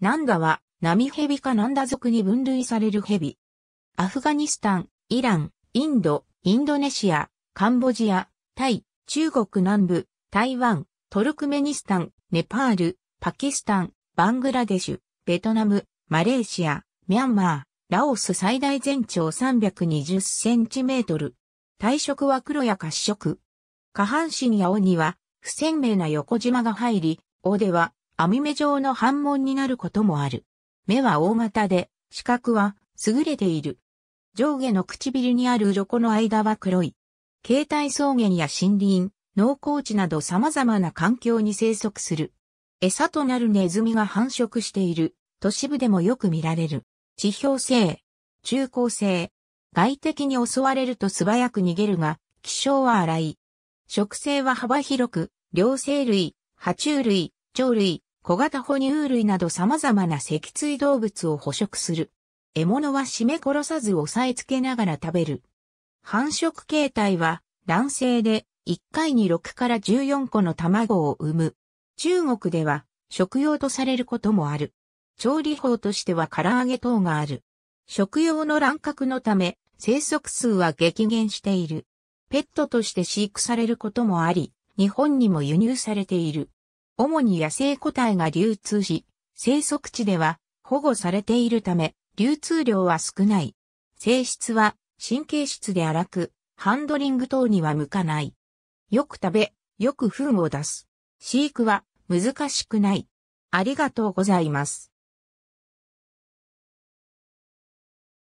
ナンダは、ナミヘビかナンダ族に分類されるヘビ。アフガニスタン、イラン、インド、インドネシア、カンボジア、タイ、中国南部、台湾、トルクメニスタン、ネパール、パキスタン、バングラデシュ、ベトナム、マレーシア、ミャンマー、ラオス最大全長320センチメートル。体色は黒や褐色。下半身や尾には不鮮明な横縞が入り、尾では網目状の反紋になることもある。目は大型で、視覚は優れている。上下の唇にある鱗の間は黒い。携帯草原や森林、農耕地など様々な環境に生息する。餌となるネズミが繁殖している。都市部でもよく見られる。地表性、中高性。外敵に襲われると素早く逃げるが、気性は荒い。食性は幅広く、両生類、爬虫類、鳥類、小型哺乳類など様々な脊椎動物を捕食する。獲物は締め殺さず押さえつけながら食べる。繁殖形態は卵性で1回に6から14個の卵を産む。中国では食用とされることもある。調理法としては唐揚げ等がある。食用の乱獲のため生息数は激減している。ペットとして飼育されることもあり、日本にも輸入されている。主に野生個体が流通し、生息地では保護されているため、流通量は少ない。性質は神経質で荒く、ハンドリング等には向かない。よく食べ、よく糞を出す。飼育は難しくない。ありがとうございます。